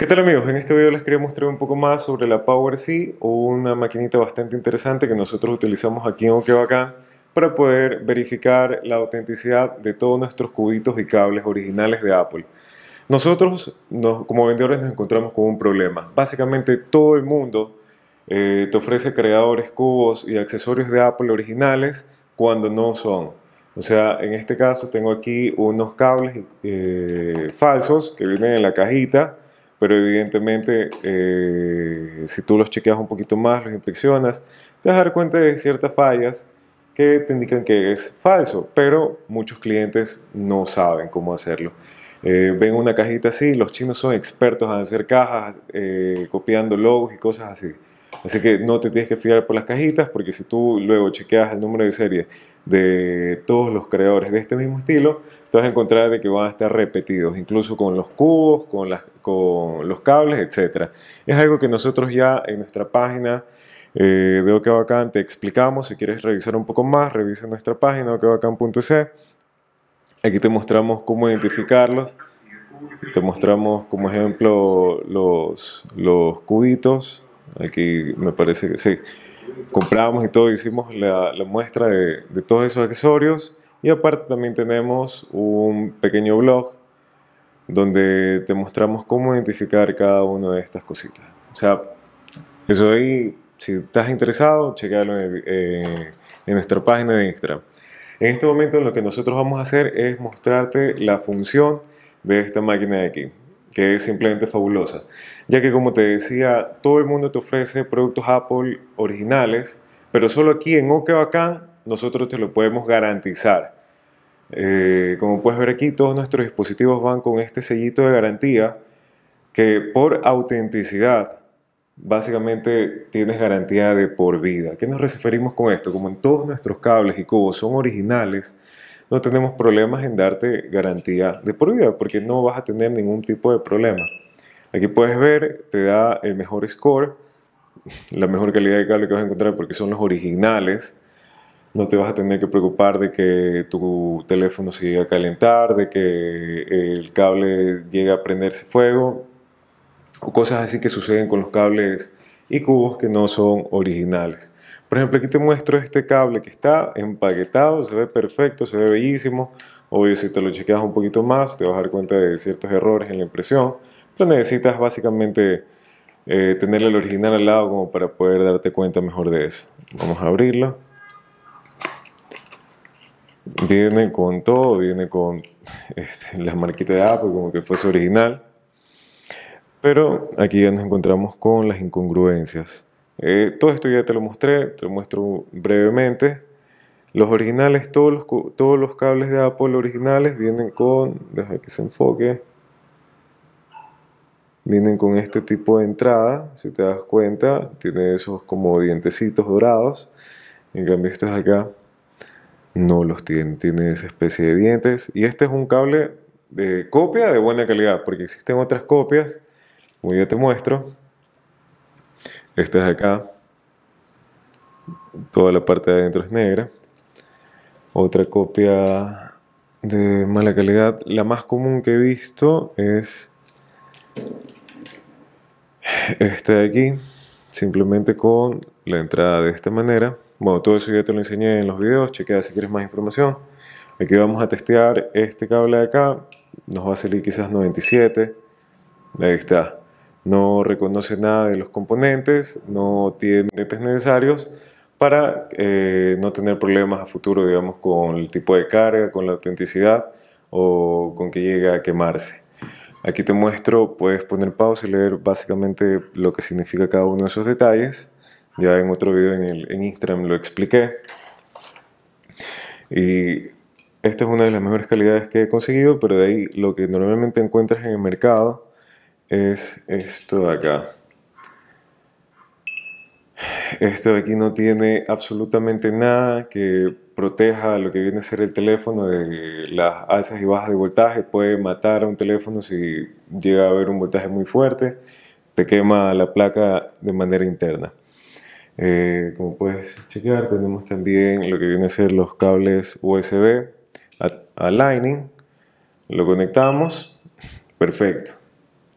¿Qué tal amigos? En este video les quería mostrar un poco más sobre la Power una maquinita bastante interesante que nosotros utilizamos aquí en Okebacán para poder verificar la autenticidad de todos nuestros cubitos y cables originales de Apple. Nosotros como vendedores nos encontramos con un problema. Básicamente todo el mundo eh, te ofrece creadores, cubos y accesorios de Apple originales cuando no son. O sea, en este caso tengo aquí unos cables eh, falsos que vienen en la cajita pero evidentemente eh, si tú los chequeas un poquito más, los inspeccionas, te vas a dar cuenta de ciertas fallas que te indican que es falso, pero muchos clientes no saben cómo hacerlo. Eh, ven una cajita así, los chinos son expertos en hacer cajas, eh, copiando logos y cosas así. Así que no te tienes que fiar por las cajitas, porque si tú luego chequeas el número de serie de todos los creadores de este mismo estilo, te vas a encontrar de que van a estar repetidos, incluso con los cubos, con, los cables, etc. Es algo que nosotros ya en nuestra página eh, de acá te explicamos. Si quieres revisar un poco más, revisa nuestra página c Aquí te mostramos cómo identificarlos. Te mostramos como ejemplo los cubitos. Aquí me parece que sí compramos y todo, hicimos la, muestra de, todos esos accesorios. Y aparte también tenemos un pequeño blog donde te mostramos cómo identificar cada una de estas cositas. O sea, eso ahí, si estás interesado, chequealo en, eh, en nuestra página de Instagram. En este momento lo que nosotros vamos a hacer es mostrarte la función de esta máquina de aquí que es simplemente fabulosa, ya que como te decía, todo el mundo te ofrece productos Apple originales, pero solo aquí en Okavacan nosotros te lo podemos garantizar. Eh, como puedes ver aquí, todos nuestros dispositivos van con este sellito de garantía que por autenticidad básicamente tienes garantía de por vida. ¿A qué nos referimos con esto? Como en todos nuestros cables y cubos son originales, no tenemos problemas en darte garantía de por porque no vas a tener ningún tipo de problema. Aquí puedes ver, te da el mejor score, la mejor calidad de cable que vas a encontrar porque son los originales. No te vas a tener que preocupar de que tu teléfono se llegue a calentar, de que el cable llegue a prenderse fuego, o cosas así que suceden con los cables y cubos que no son originales. Por ejemplo, aquí te muestro este cable que está empaquetado, se ve perfecto, se ve bellísimo. Obvio, si te lo chequeas un poquito más, te vas a dar cuenta de ciertos errores en la impresión. Pero necesitas básicamente eh, tener el original al lado como para poder darte cuenta mejor de eso. Vamos a abrirlo. Viene con todo, viene con este, la marquita de Apple como que fuese original. Pero aquí ya nos encontramos con las incongruencias. Eh, todo esto ya te lo mostré, te lo muestro brevemente. Los originales, todos los, todos los cables de Apple originales vienen con, deja que se enfoque, vienen con este tipo de entrada, si te das cuenta, tiene esos como dientecitos dorados, en cambio estos acá no los tienen, tiene esa especie de dientes y este es un cable de copia de buena calidad, porque existen otras copias, como ya te muestro, esta es acá. Toda la parte de adentro es negra. Otra copia de mala calidad. La más común que he visto es este de aquí. Simplemente con la entrada de esta manera. Bueno, todo eso ya te lo enseñé en los videos. Chequea si quieres más información. Aquí vamos a testear este cable de acá. Nos va a salir quizás 97. Ahí está no reconoce nada de los componentes, no tiene detalles necesarios para eh, no tener problemas a futuro, digamos, con el tipo de carga, con la autenticidad o con que llegue a quemarse. Aquí te muestro, puedes poner pausa y leer básicamente lo que significa cada uno de esos detalles. Ya en otro video en Instagram lo expliqué. Y esta es una de las mejores calidades que he conseguido, pero de ahí lo que normalmente encuentras en el mercado es esto de acá. Esto de aquí no tiene absolutamente nada que proteja lo que viene a ser el teléfono de las alzas y bajas de voltaje. Puede matar a un teléfono si llega a haber un voltaje muy fuerte. Te quema la placa de manera interna. Eh, como puedes chequear, tenemos también lo que viene a ser los cables USB Aligning. a Lightning. Lo conectamos. Perfecto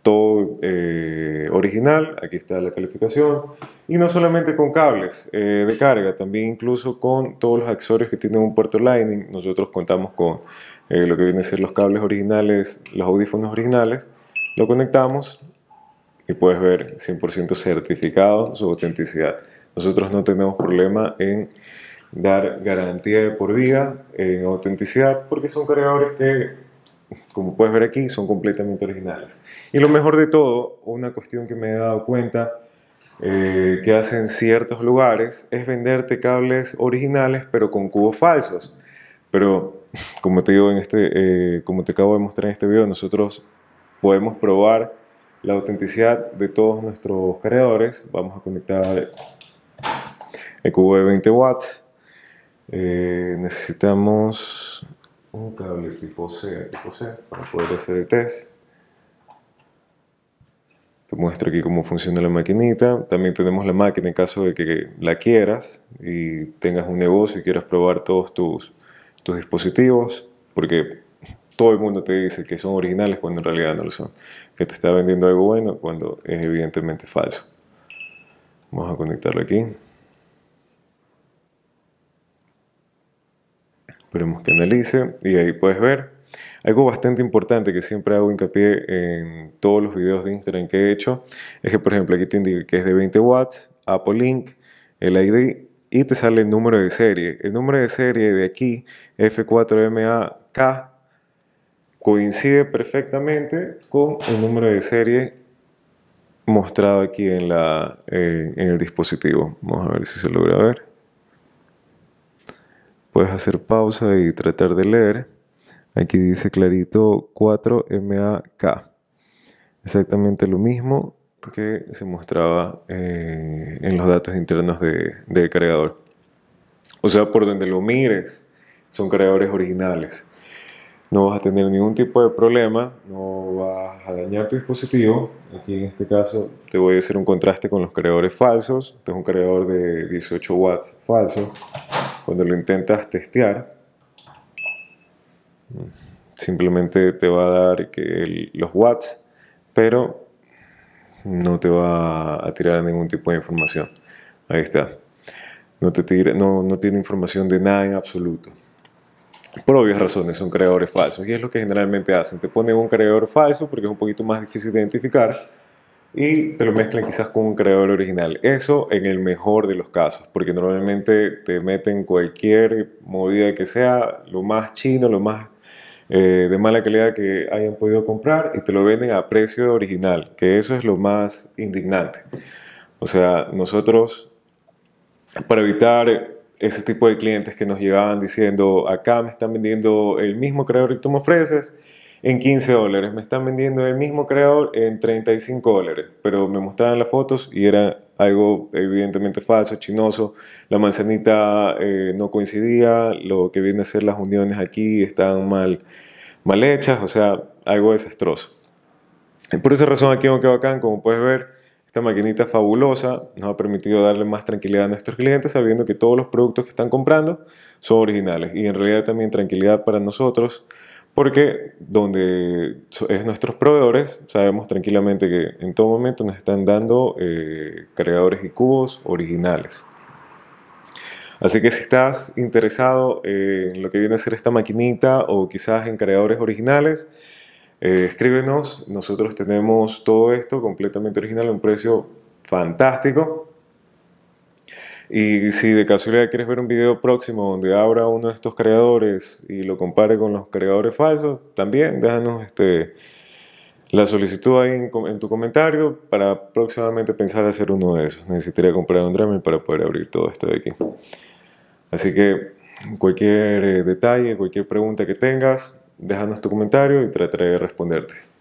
todo eh, original, aquí está la calificación, y no solamente con cables eh, de carga, también incluso con todos los accesorios que tienen un puerto Lightning, nosotros contamos con eh, lo que viene a ser los cables originales, los audífonos originales, lo conectamos y puedes ver 100% certificado su autenticidad. Nosotros no tenemos problema en dar garantía de por vida en autenticidad porque son cargadores que como puedes ver aquí, son completamente originales. Y lo mejor de todo, una cuestión que me he dado cuenta eh, que hacen ciertos lugares es venderte cables originales pero con cubos falsos. Pero como te digo en este, eh, como te acabo de mostrar en este video, nosotros podemos probar la autenticidad de todos nuestros cargadores. Vamos a conectar el cubo de 20 watts. Eh, necesitamos un cable tipo C tipo C para poder hacer el test. Te muestro aquí cómo funciona la maquinita. También tenemos la máquina en caso de que la quieras y tengas un negocio y quieras probar todos tus, tus dispositivos, porque todo el mundo te dice que son originales cuando en realidad no lo son, que te está vendiendo algo bueno cuando es evidentemente falso. Vamos a conectarlo aquí. Esperemos que analice y ahí puedes ver. Algo bastante importante que siempre hago hincapié en todos los videos de Instagram que he hecho es que, por ejemplo, aquí te indica que es de 20 watts, Apple Link, el ID y te sale el número de serie. El número de serie de aquí, F4MAK, coincide perfectamente con el número de serie mostrado aquí en, la, eh, en el dispositivo. Vamos a ver si se logra ver. Puedes hacer pausa y tratar de leer. Aquí dice clarito 4MAK. Exactamente lo mismo que se mostraba eh, en los datos internos del de cargador. O sea, por donde lo mires, son cargadores originales. No vas a tener ningún tipo de problema, no vas a dañar tu dispositivo. Aquí en este caso te voy a hacer un contraste con los cargadores falsos. Este es un cargador de 18 watts falso. Cuando lo intentas testear, simplemente te va a dar que los watts, pero no te va a tirar ningún tipo de información. Ahí está. No, te no, no tiene información de nada en absoluto. Por obvias razones son creadores falsos y es lo que generalmente hacen. Te ponen un creador falso porque es un poquito más difícil de identificar y te lo mezclan quizás con un creador original. Eso en el mejor de los casos, porque normalmente te meten cualquier movida que sea, lo más chino, lo más eh, de mala calidad que hayan podido comprar y te lo venden a precio original, que eso es lo más indignante. O sea, nosotros, para evitar ese tipo de clientes que nos llevaban diciendo, acá me están vendiendo el mismo creador que tú me ofreces, en 15 dólares. Me están vendiendo el mismo creador en 35 dólares, pero me mostraron las fotos y era algo evidentemente falso, chinoso. La manzanita eh, no coincidía, lo que viene a ser las uniones aquí están mal, mal hechas, o sea, algo desastroso. Y por esa razón aquí en que como puedes ver, esta maquinita fabulosa nos ha permitido darle más tranquilidad a nuestros clientes sabiendo que todos los productos que están comprando son originales y en realidad también tranquilidad para nosotros porque donde es nuestros proveedores, sabemos tranquilamente que en todo momento nos están dando eh, cargadores y cubos originales. Así que si estás interesado eh, en lo que viene a ser esta maquinita o quizás en cargadores originales, eh, escríbenos. Nosotros tenemos todo esto completamente original a un precio fantástico. Y si de casualidad quieres ver un video próximo donde abra uno de estos creadores y lo compare con los creadores falsos, también déjanos este, la solicitud ahí en, tu comentario para próximamente pensar hacer uno de esos. Necesitaría comprar un Dremel para poder abrir todo esto de aquí. Así que cualquier eh, detalle, cualquier pregunta que tengas, déjanos tu comentario y trataré de responderte.